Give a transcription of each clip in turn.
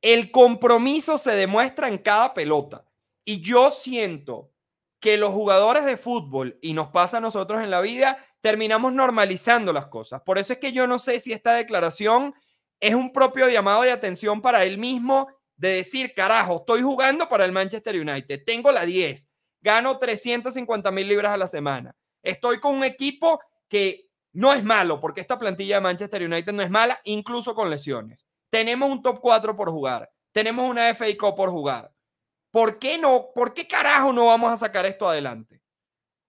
El compromiso se demuestra en cada pelota. Y yo siento que los jugadores de fútbol, y nos pasa a nosotros en la vida, terminamos normalizando las cosas. Por eso es que yo no sé si esta declaración es un propio llamado de atención para él mismo de decir, carajo, estoy jugando para el Manchester United, tengo la 10, gano 350 mil libras a la semana, estoy con un equipo que no es malo, porque esta plantilla de Manchester United no es mala, incluso con lesiones. Tenemos un top 4 por jugar. Tenemos una FA Cup por jugar. ¿Por qué no? ¿Por qué carajo no vamos a sacar esto adelante?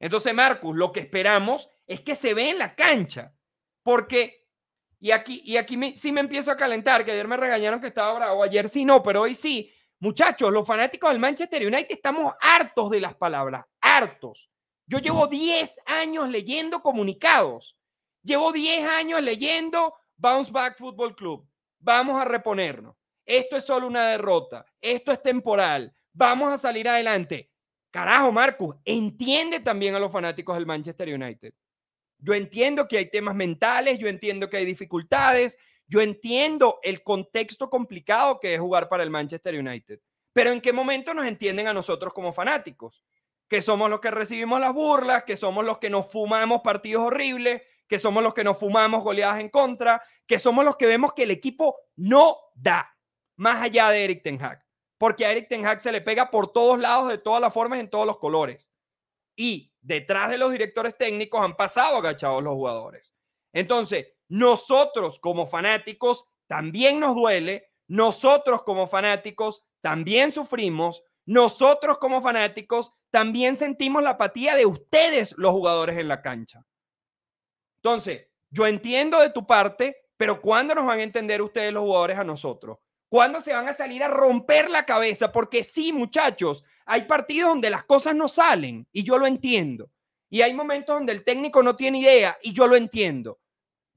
Entonces, Marcus, lo que esperamos es que se ve en la cancha. Porque, y aquí, y aquí sí me empiezo a calentar, que ayer me regañaron que estaba bravo, ayer sí no, pero hoy sí. Muchachos, los fanáticos del Manchester United estamos hartos de las palabras, hartos. Yo llevo 10 años leyendo comunicados. Llevo 10 años leyendo Bounce Back Football Club vamos a reponernos. Esto es solo una derrota, esto es temporal, vamos a salir adelante. Carajo, Marcus, entiende también a los fanáticos del Manchester United. Yo entiendo que hay temas mentales, yo entiendo que hay dificultades, yo entiendo el contexto complicado que es jugar para el Manchester United. Pero ¿en qué momento nos entienden a nosotros como fanáticos? Que somos los que recibimos las burlas, que somos los que nos fumamos partidos horribles, que somos los que nos fumamos goleadas en contra, que somos los que vemos que el equipo no da, más allá de Eric Ten Hag. Porque a Eric Ten Hag se le pega por todos lados, de todas las formas, en todos los colores. Y detrás de los directores técnicos han pasado agachados los jugadores. Entonces, nosotros como fanáticos también nos duele, nosotros como fanáticos también sufrimos, nosotros como fanáticos también sentimos la apatía de ustedes los jugadores en la cancha. Entonces, yo entiendo de tu parte, pero ¿cuándo nos van a entender ustedes los jugadores a nosotros? ¿Cuándo se van a salir a romper la cabeza? Porque sí, muchachos, hay partidos donde las cosas no salen y yo lo entiendo. Y hay momentos donde el técnico no tiene idea y yo lo entiendo.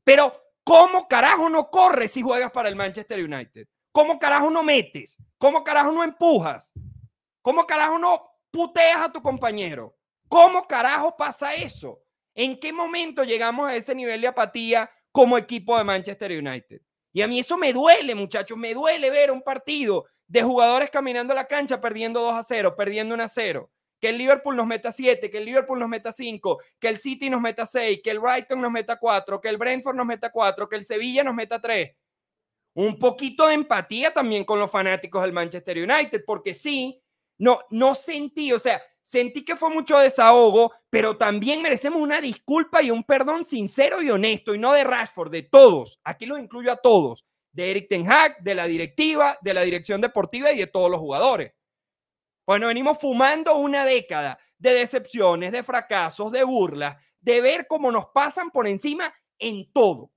Pero ¿cómo carajo no corres si juegas para el Manchester United? ¿Cómo carajo no metes? ¿Cómo carajo no empujas? ¿Cómo carajo no puteas a tu compañero? ¿Cómo carajo pasa eso? ¿En qué momento llegamos a ese nivel de apatía como equipo de Manchester United? Y a mí eso me duele, muchachos, me duele ver un partido de jugadores caminando a la cancha perdiendo 2 a 0, perdiendo 1 a 0. Que el Liverpool nos meta 7, que el Liverpool nos meta 5, que el City nos meta 6, que el Brighton nos meta 4, que el Brentford nos meta 4, que el Sevilla nos meta 3. Un poquito de empatía también con los fanáticos del Manchester United, porque sí, no, no sentí, o sea, Sentí que fue mucho desahogo, pero también merecemos una disculpa y un perdón sincero y honesto, y no de Rashford, de todos. Aquí lo incluyo a todos, de Eric Ten Hag, de la directiva, de la dirección deportiva y de todos los jugadores. Bueno, venimos fumando una década de decepciones, de fracasos, de burlas, de ver cómo nos pasan por encima en todo.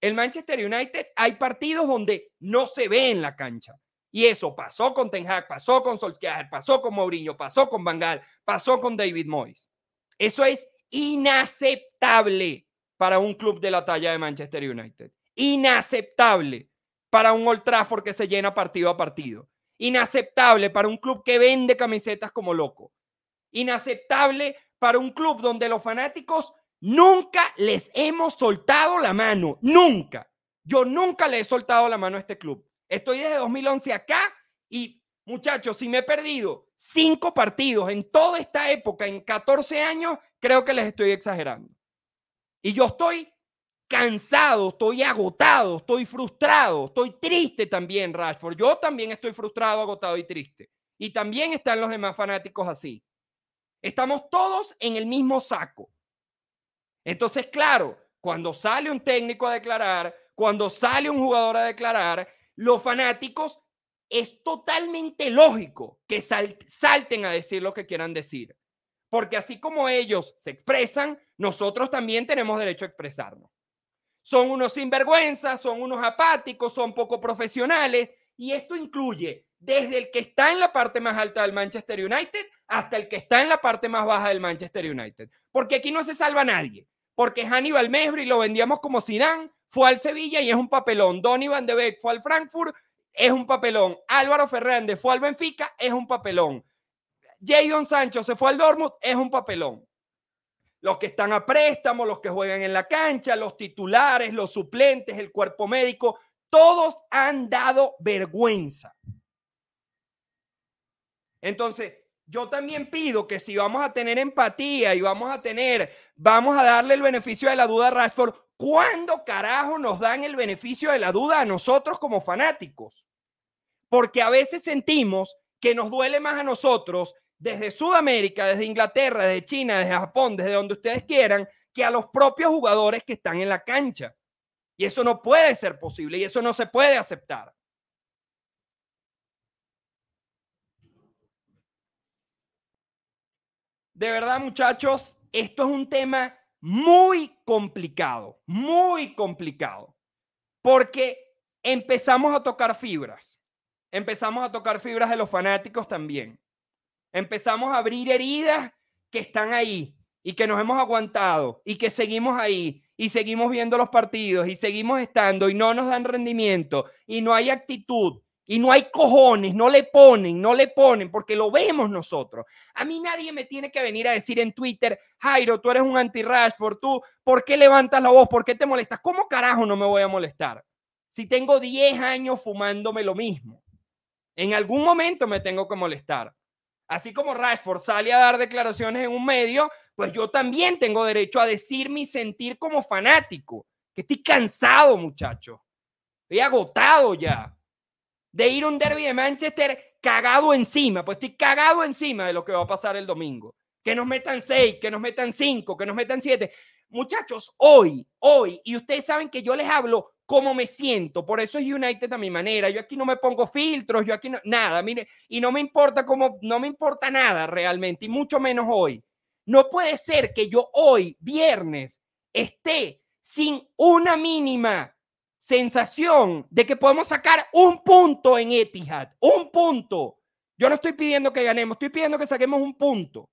El Manchester United hay partidos donde no se ve en la cancha. Y eso pasó con Ten Hag, pasó con Solskjaer, pasó con Mourinho, pasó con Bangal, pasó con David Moyes. Eso es inaceptable para un club de la talla de Manchester United. Inaceptable para un Old Trafford que se llena partido a partido. Inaceptable para un club que vende camisetas como loco. Inaceptable para un club donde los fanáticos nunca les hemos soltado la mano. Nunca. Yo nunca le he soltado la mano a este club. Estoy desde 2011 acá y muchachos, si me he perdido cinco partidos en toda esta época, en 14 años, creo que les estoy exagerando. Y yo estoy cansado, estoy agotado, estoy frustrado, estoy triste también, Rashford. Yo también estoy frustrado, agotado y triste. Y también están los demás fanáticos así. Estamos todos en el mismo saco. Entonces, claro, cuando sale un técnico a declarar, cuando sale un jugador a declarar, los fanáticos, es totalmente lógico que salten a decir lo que quieran decir. Porque así como ellos se expresan, nosotros también tenemos derecho a expresarnos. Son unos sinvergüenzas, son unos apáticos, son poco profesionales. Y esto incluye desde el que está en la parte más alta del Manchester United hasta el que está en la parte más baja del Manchester United. Porque aquí no se salva nadie. Porque Hannibal Mesbri lo vendíamos como Zidane, fue al Sevilla y es un papelón. Donny Van de Beek fue al Frankfurt, es un papelón. Álvaro Fernández fue al Benfica, es un papelón. Jadon Sancho se fue al Dortmund, es un papelón. Los que están a préstamo, los que juegan en la cancha, los titulares, los suplentes, el cuerpo médico, todos han dado vergüenza. Entonces, yo también pido que si vamos a tener empatía y vamos a tener, vamos a darle el beneficio de la duda a Rashford, ¿Cuándo carajo nos dan el beneficio de la duda a nosotros como fanáticos? Porque a veces sentimos que nos duele más a nosotros desde Sudamérica, desde Inglaterra, desde China, desde Japón, desde donde ustedes quieran, que a los propios jugadores que están en la cancha. Y eso no puede ser posible y eso no se puede aceptar. De verdad, muchachos, esto es un tema muy complicado, muy complicado, porque empezamos a tocar fibras, empezamos a tocar fibras de los fanáticos también, empezamos a abrir heridas que están ahí y que nos hemos aguantado y que seguimos ahí y seguimos viendo los partidos y seguimos estando y no nos dan rendimiento y no hay actitud y no hay cojones, no le ponen, no le ponen, porque lo vemos nosotros. A mí nadie me tiene que venir a decir en Twitter, Jairo, tú eres un anti-Rashford, tú, ¿por qué levantas la voz? ¿Por qué te molestas? ¿Cómo carajo no me voy a molestar? Si tengo 10 años fumándome lo mismo, en algún momento me tengo que molestar. Así como Rashford sale a dar declaraciones en un medio, pues yo también tengo derecho a decir mi sentir como fanático, que estoy cansado, muchacho. Estoy agotado ya de ir a un derby de Manchester cagado encima, pues estoy cagado encima de lo que va a pasar el domingo. Que nos metan seis, que nos metan cinco, que nos metan siete. Muchachos, hoy, hoy, y ustedes saben que yo les hablo cómo me siento, por eso es United a mi manera. Yo aquí no me pongo filtros, yo aquí no, nada, mire, y no me importa cómo, no me importa nada realmente, y mucho menos hoy. No puede ser que yo hoy, viernes, esté sin una mínima sensación de que podemos sacar un punto en Etihad, un punto. Yo no estoy pidiendo que ganemos, estoy pidiendo que saquemos un punto.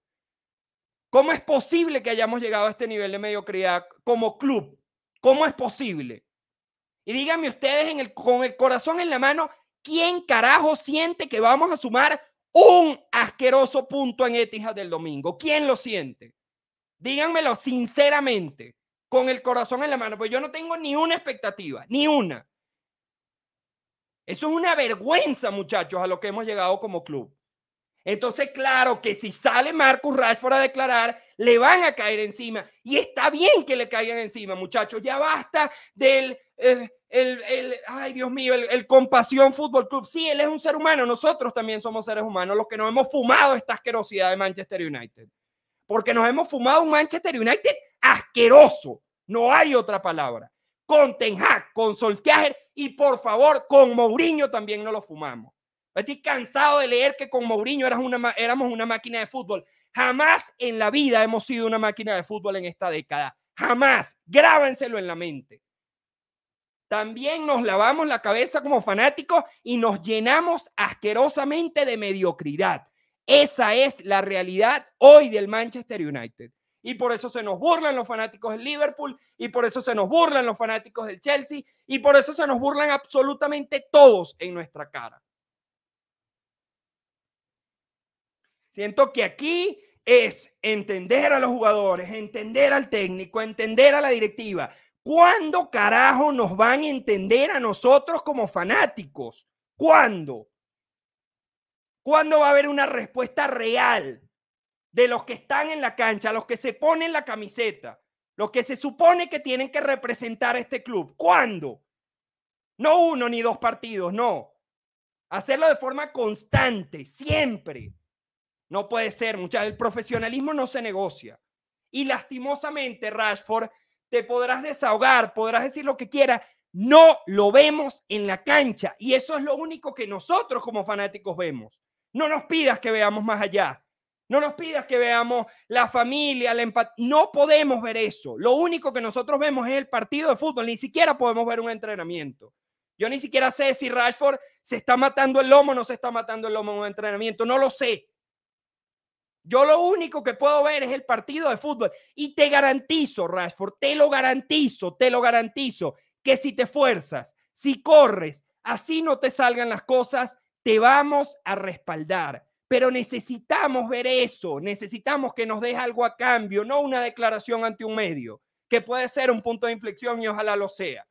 ¿Cómo es posible que hayamos llegado a este nivel de mediocridad como club? ¿Cómo es posible? Y díganme ustedes con el corazón en la mano, ¿quién carajo siente que vamos a sumar un asqueroso punto en Etihad del domingo? ¿Quién lo siente? Díganmelo sinceramente con el corazón en la mano, pues yo no tengo ni una expectativa, ni una. Eso es una vergüenza, muchachos, a lo que hemos llegado como club. Entonces, claro que si sale Marcus Rashford a declarar, le van a caer encima. Y está bien que le caigan encima, muchachos. Ya basta del, eh, ay Dios mío, el, el Compasión Fútbol Club. Sí, él es un ser humano. Nosotros también somos seres humanos, los que nos hemos fumado esta asquerosidad de Manchester United. Porque nos hemos fumado un Manchester United asqueroso. No hay otra palabra. Con Ten Hag, con Solskjaer y por favor con Mourinho también no lo fumamos. Estoy cansado de leer que con Mourinho una, éramos una máquina de fútbol. Jamás en la vida hemos sido una máquina de fútbol en esta década. Jamás. Grábenselo en la mente. También nos lavamos la cabeza como fanáticos y nos llenamos asquerosamente de mediocridad. Esa es la realidad hoy del Manchester United y por eso se nos burlan los fanáticos del Liverpool y por eso se nos burlan los fanáticos del Chelsea y por eso se nos burlan absolutamente todos en nuestra cara. Siento que aquí es entender a los jugadores, entender al técnico, entender a la directiva. ¿Cuándo carajo nos van a entender a nosotros como fanáticos? ¿Cuándo? ¿Cuándo va a haber una respuesta real? de los que están en la cancha, los que se ponen la camiseta, los que se supone que tienen que representar a este club. ¿Cuándo? No uno ni dos partidos, no. Hacerlo de forma constante, siempre. No puede ser, muchachos. El profesionalismo no se negocia. Y lastimosamente, Rashford, te podrás desahogar, podrás decir lo que quieras. No lo vemos en la cancha. Y eso es lo único que nosotros como fanáticos vemos. No nos pidas que veamos más allá. No nos pidas que veamos la familia, la empatía. No podemos ver eso. Lo único que nosotros vemos es el partido de fútbol. Ni siquiera podemos ver un entrenamiento. Yo ni siquiera sé si Rashford se está matando el lomo o no se está matando el lomo en un entrenamiento. No lo sé. Yo lo único que puedo ver es el partido de fútbol. Y te garantizo, Rashford, te lo garantizo, te lo garantizo, que si te esfuerzas, si corres, así no te salgan las cosas, te vamos a respaldar. Pero necesitamos ver eso, necesitamos que nos deje algo a cambio, no una declaración ante un medio, que puede ser un punto de inflexión y ojalá lo sea.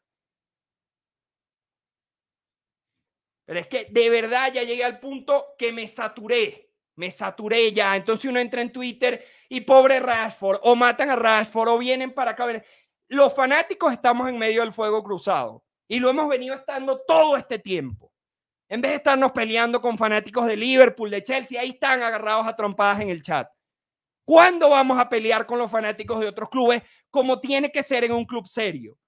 Pero es que de verdad ya llegué al punto que me saturé, me saturé ya. Entonces uno entra en Twitter y pobre Rashford, o matan a Rashford, o vienen para acá. Los fanáticos estamos en medio del fuego cruzado y lo hemos venido estando todo este tiempo. En vez de estarnos peleando con fanáticos de Liverpool, de Chelsea, ahí están agarrados a trompadas en el chat. ¿Cuándo vamos a pelear con los fanáticos de otros clubes como tiene que ser en un club serio?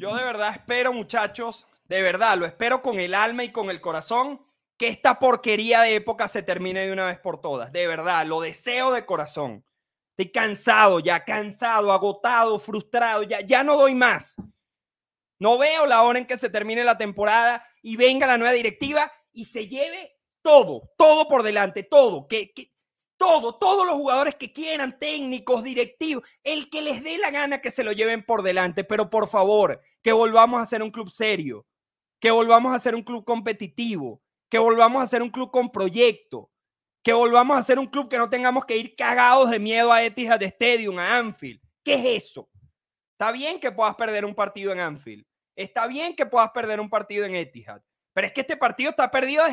Yo de verdad espero, muchachos, de verdad, lo espero con el alma y con el corazón, que esta porquería de época se termine de una vez por todas. De verdad, lo deseo de corazón. Estoy cansado, ya cansado, agotado, frustrado, ya, ya no doy más. No veo la hora en que se termine la temporada y venga la nueva directiva y se lleve todo, todo por delante, todo todo, todos los jugadores que quieran, técnicos, directivos, el que les dé la gana que se lo lleven por delante, pero por favor, que volvamos a ser un club serio, que volvamos a ser un club competitivo, que volvamos a ser un club con proyecto, que volvamos a ser un club que no tengamos que ir cagados de miedo a Etihad Stadium, a Anfield. ¿Qué es eso? Está bien que puedas perder un partido en Anfield. Está bien que puedas perder un partido en Etihad. Pero es que este partido está perdido desde